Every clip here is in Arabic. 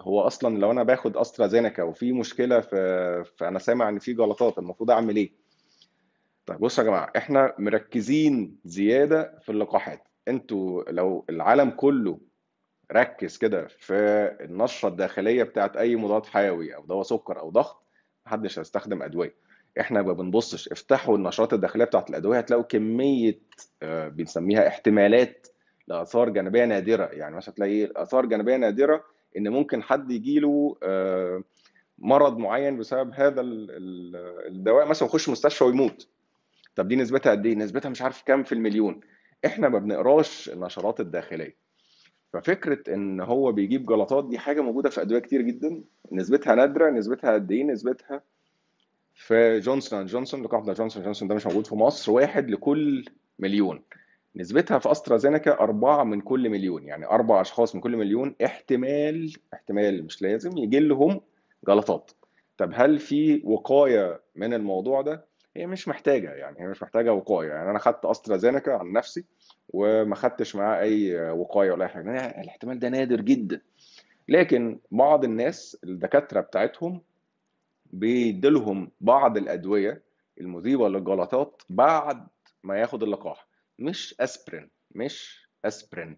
هو اصلا لو انا باخد استرازينيكا وفي مشكله في فانا سامع ان في جلطات المفروض اعمل ايه؟ طيب بصوا يا جماعه احنا مركزين زياده في اللقاحات انتوا لو العالم كله ركز كده في النشره الداخليه بتاعت اي مضاد حيوي او دواء سكر او ضغط محدش هيستخدم ادويه احنا ما بنبصش افتحوا النشرات الداخليه بتاعت الادويه هتلاقوا كميه آه، بنسميها احتمالات لاثار جانبيه نادره يعني مثلا تلاقي اثار جانبيه نادره ان ممكن حد يجي له آه، مرض معين بسبب هذا الدواء مثلا يخش مستشفى ويموت طب دي نسبتها قد ايه نسبتها مش عارف كام في المليون احنا ما بنقراش النشرات الداخليه ففكره ان هو بيجيب جلطات دي حاجه موجوده في ادويه كتير جدا نسبتها نادره نسبتها قد ايه نسبتها في جونسون اند جونسون لقاح ده جونسون جونسون ده مش موجود في مصر واحد لكل مليون نسبتها في استرازينيكا 4 من كل مليون يعني اربع اشخاص من كل مليون احتمال احتمال مش لازم يجي لهم جلطات طب هل في وقايه من الموضوع ده هي مش محتاجه يعني هي مش محتاجه وقايه يعني انا خدت استرازينيكا عن نفسي وما خدتش معاه اي وقايه ولا اي حاجه يعني الاحتمال ده نادر جدا لكن بعض الناس الدكاتره بتاعتهم بيدلهم بعض الادويه المذيبه للجلطات بعد ما ياخد اللقاح مش اسبرين مش اسبرين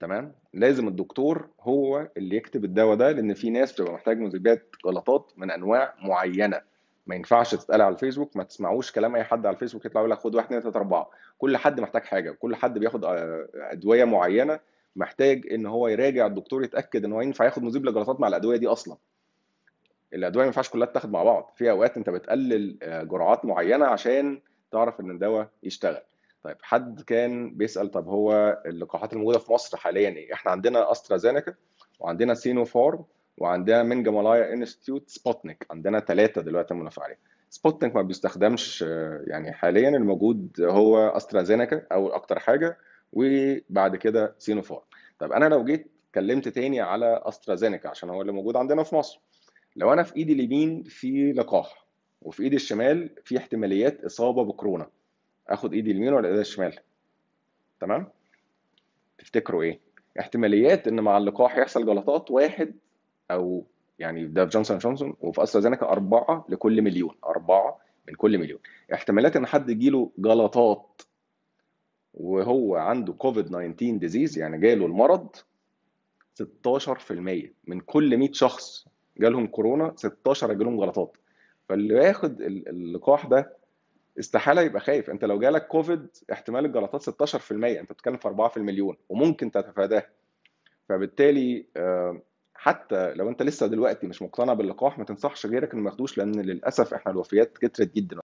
تمام لازم الدكتور هو اللي يكتب الدواء ده لان في ناس بتبقى محتاج مذيبات غلطات من انواع معينه ما ينفعش تتقال على الفيسبوك ما تسمعوش كلام اي حد على الفيسبوك يطلع يقول لك خد 1 2 3 4 كل حد محتاج حاجه كل حد بياخد آه، ادويه معينه محتاج ان هو يراجع الدكتور يتاكد ان هو ينفع ياخد مذيب للجلطات مع الادويه دي اصلا الادويه ما ينفعش كلها تتاخد مع بعض في اوقات انت بتقلل آه، جرعات معينه عشان تعرف ان الدواء يشتغل طيب حد كان بيسال طب هو اللقاحات الموجوده في مصر حاليا ايه؟ احنا عندنا استرازينيكا وعندنا سينوفارم وعندنا من جمالايا انستيتيوت سبوتنيك عندنا ثلاثه دلوقتي منافق عليه سبوتنيك ما بيستخدمش آه، يعني حاليا الموجود هو استرازينيكا او اكتر حاجه وبعد كده سينوفارم طب انا لو جيت اتكلمت تاني على استرازينيكا عشان هو اللي موجود عندنا في مصر لو انا في ايدي اليمين في لقاح وفي ايدي الشمال في احتماليات اصابه بكورونا اخد ايدي اليمين ولا ايدي الشمال تمام تفتكروا ايه احتماليات ان مع اللقاح يحصل جلطات واحد او يعني ده في جونسون جونسون وفي استرازينيكا أربعة لكل مليون أربعة من كل مليون احتمالات إن حد يجيله جلطات وهو عنده كوفيد 19 ديزيز يعني جاله المرض 16% من كل 100 شخص جالهم كورونا 16 جالهم جلطات فاللي ياخد اللقاح ده استحاله يبقى خايف انت لو جالك كوفيد احتمال الجلطات 16% انت بتتكلم في 4 في المليون وممكن تتفاداه فبالتالي حتى لو انت لسه دلوقتي مش مقتنع باللقاح ما تنصحش غيرك انه ما ياخدوش لان للاسف احنا الوفيات كترت جدا